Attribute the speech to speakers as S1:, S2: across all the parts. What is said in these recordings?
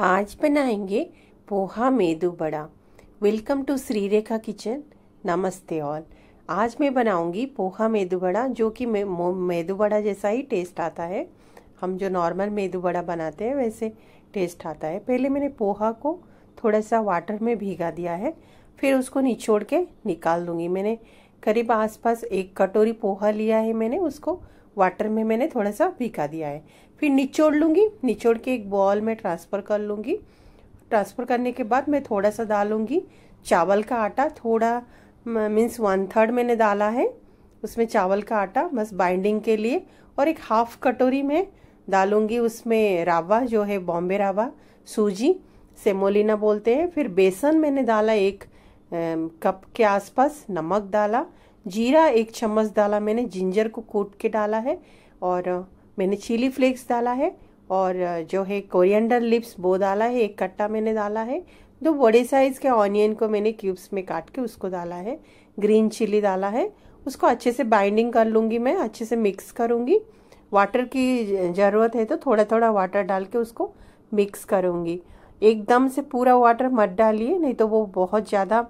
S1: आज बनाएंगे poha medu vada welcome to Shri Rekha kitchen namaste all आज मैं बनाऊंगी पोहा मेदू बड़ा जो कि मेदू बड़ा जैसा ही टेस्ट आता है हम जो नॉर्मल मेदू बड़ा बनाते हैं वैसे टेस्ट आता है पहले मैंने पोहा को थोड़ा सा वाटर में भीगा दिया है फिर उसको निचोड़ के निकाल दूंगी मैंने करीब आसपास एक कटोरी पोहा लिया है मैंने उसको वाटर में मैंने थोड़ा सा भिगा दिया है फिर निचोड़ लूँगी निचोड़ के एक बॉल में ट्रांसफ़र कर लूँगी ट्रांसफ़र करने के बाद मैं थोड़ा सा डालूँगी चावल का आटा थोड़ा मीन्स वन थर्ड मैंने डाला है उसमें चावल का आटा बस बाइंडिंग के लिए और एक हाफ कटोरी में डालूँगी उसमें रावा जो है बॉम्बे रावा सूजी सेमोलिना बोलते हैं फिर बेसन मैंने डाला एक कप के आसपास नमक डाला जीरा एक चम्मच डाला मैंने जिंजर को कूट के डाला है और मैंने चिली फ्लेक्स डाला है और जो है कोरिएंडर लिप्स वो डाला है एक कट्टा मैंने डाला है दो बड़े साइज़ के ऑनियन को मैंने क्यूब्स में काट के उसको डाला है ग्रीन चिली डाला है उसको अच्छे से बाइंडिंग कर लूँगी मैं अच्छे से मिक्स करूँगी वाटर की ज़रूरत है तो थोड़ा थोड़ा वाटर डाल के उसको मिक्स करूँगी एकदम से पूरा वाटर मत डालिए नहीं तो वो बहुत ज़्यादा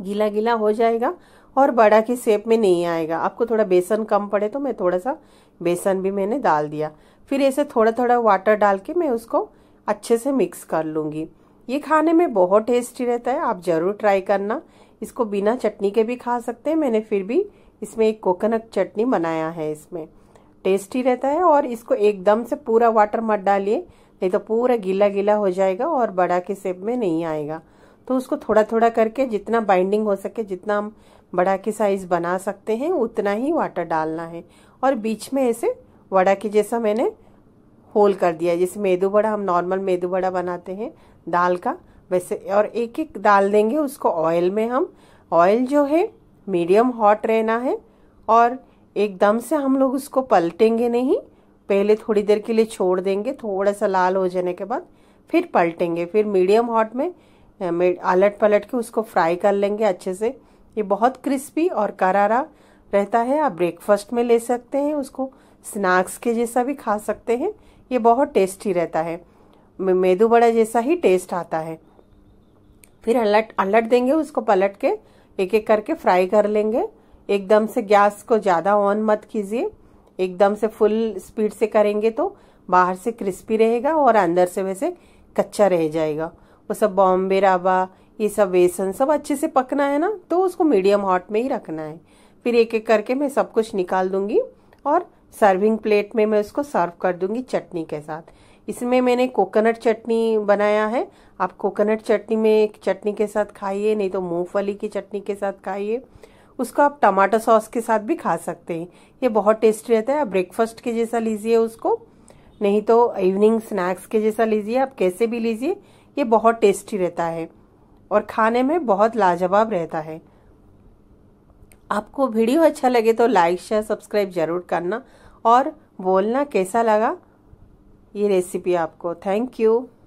S1: गीला गीला हो जाएगा और बड़ा की शेप में नहीं आएगा आपको थोड़ा बेसन कम पड़े तो मैं थोड़ा सा बेसन भी मैंने डाल दिया फिर ऐसे थोड़ा थोड़ा वाटर डाल के मैं उसको अच्छे से मिक्स कर लूँगी ये खाने में बहुत टेस्टी रहता है आप ज़रूर ट्राई करना इसको बिना चटनी के भी खा सकते हैं मैंने फिर भी इसमें एक कोकोनट चटनी बनाया है इसमें टेस्टी रहता है और इसको एकदम से पूरा वाटर मत डालिए नहीं तो पूरा गीला गीला हो जाएगा और बड़ा के सेप में नहीं आएगा तो उसको थोड़ा थोड़ा करके जितना बाइंडिंग हो सके जितना हम बड़ा की साइज बना सकते हैं उतना ही वाटर डालना है और बीच में ऐसे वड़ा के जैसा मैंने होल कर दिया है जैसे मेदू बड़ा हम नॉर्मल मेदू बड़ा बनाते हैं दाल का वैसे और एक एक डाल देंगे उसको ऑयल में हम ऑयल जो है मीडियम हॉट रहना है और एकदम से हम लोग उसको पलटेंगे नहीं पहले थोड़ी देर के लिए छोड़ देंगे थोड़ा सा लाल हो जाने के बाद फिर पलटेंगे फिर मीडियम हॉट में आलट पलट के उसको फ्राई कर लेंगे अच्छे से ये बहुत क्रिस्पी और करारा रहता है आप ब्रेकफास्ट में ले सकते हैं उसको स्नैक्स के जैसा भी खा सकते हैं ये बहुत टेस्टी रहता है मेदू बड़ा जैसा ही टेस्ट आता है फिर अलट अलट देंगे उसको पलट के एक एक करके फ्राई कर लेंगे एकदम से गैस को ज़्यादा ऑन मत कीजिए एकदम से फुल स्पीड से करेंगे तो बाहर से क्रिस्पी रहेगा और अंदर से वैसे कच्चा रह जाएगा वो सब बॉम्बे रावा ये सब बेसन सब अच्छे से पकना है ना तो उसको मीडियम हॉट में ही रखना है फिर एक एक करके मैं सब कुछ निकाल दूंगी और सर्विंग प्लेट में मैं उसको सर्व कर दूंगी चटनी के साथ इसमें मैंने कोकोनट चटनी बनाया है आप कोकोनट चटनी में चटनी के साथ खाइए नहीं तो मूंगफली की चटनी के साथ खाइए उसको आप टमाटो सॉस के साथ भी खा सकते हैं ये बहुत टेस्टी रहता है आप ब्रेकफास्ट के जैसा लीजिए उसको नहीं तो इवनिंग स्नैक्स के जैसा लीजिए आप कैसे भी लीजिए ये बहुत टेस्टी रहता है और खाने में बहुत लाजवाब रहता है आपको वीडियो अच्छा लगे तो लाइक शेयर सब्सक्राइब ज़रूर करना और बोलना कैसा लगा ये रेसिपी आपको थैंक यू